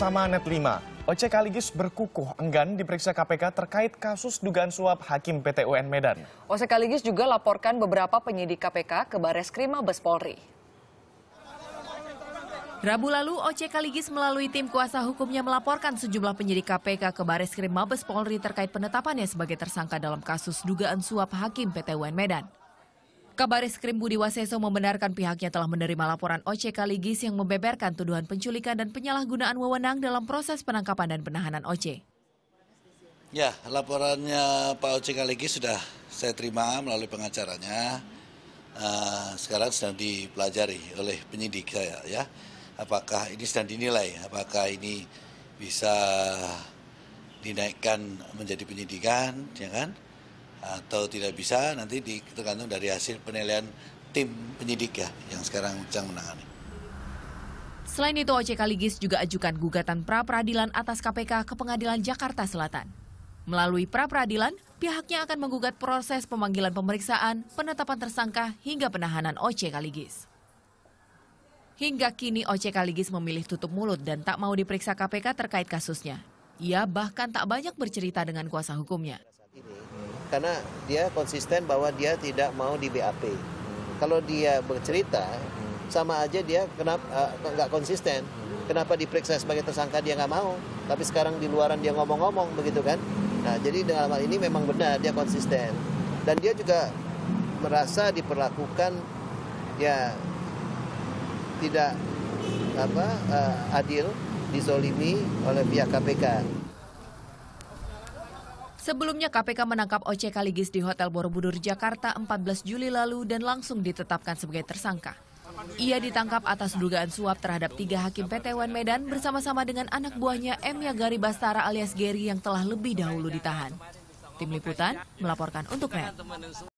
sama Net 5. OC Kaligis berkukuh enggan diperiksa KPK terkait kasus dugaan suap Hakim PT UN Medan. Ya. OC Kaligis juga laporkan beberapa penyidik KPK ke Krim Mabes Polri. Rabu lalu, OC Kaligis melalui tim kuasa hukumnya melaporkan sejumlah penyidik KPK ke Baris Krim Mabes Polri terkait penetapannya sebagai tersangka dalam kasus dugaan suap hakim PT UN Medan. Kabar eskrim Budi Waseso membenarkan pihaknya telah menerima laporan OC Kaligis yang membeberkan tuduhan penculikan dan penyalahgunaan wewenang dalam proses penangkapan dan penahanan OC. Ya, laporannya Pak OC Kaligis sudah saya terima melalui pengacaranya. Uh, sekarang sedang dipelajari oleh penyidik saya ya. Apakah ini sedang dinilai, apakah ini bisa dinaikkan menjadi penyidikan, ya kan? atau tidak bisa nanti tergantung dari hasil penilaian tim penyidik ya yang sekarang sedang menangani. Selain itu OJK Ligis juga ajukan gugatan pra peradilan atas KPK ke Pengadilan Jakarta Selatan. Melalui pra peradilan, pihaknya akan menggugat proses pemanggilan pemeriksaan, penetapan tersangka hingga penahanan OJK Ligis. Hingga kini OJK Ligis memilih tutup mulut dan tak mau diperiksa KPK terkait kasusnya. Ia bahkan tak banyak bercerita dengan kuasa hukumnya karena dia konsisten bahwa dia tidak mau di BAP. Kalau dia bercerita sama aja dia kenapa eh, nggak uh, konsisten. Kenapa diperiksa sebagai tersangka dia nggak mau, tapi sekarang di luaran dia ngomong-ngomong begitu kan? Nah jadi dalam hal ini memang benar dia konsisten dan dia juga merasa diperlakukan ya tidak apa uh, adil dizolimi oleh pihak KPK. Sebelumnya KPK menangkap OC Kaligis di Hotel Borobudur, Jakarta 14 Juli lalu dan langsung ditetapkan sebagai tersangka. Ia ditangkap atas dugaan suap terhadap tiga hakim PT Wan Medan bersama-sama dengan anak buahnya M. Yagari Bastara alias Geri yang telah lebih dahulu ditahan. Tim Liputan melaporkan untuk Net.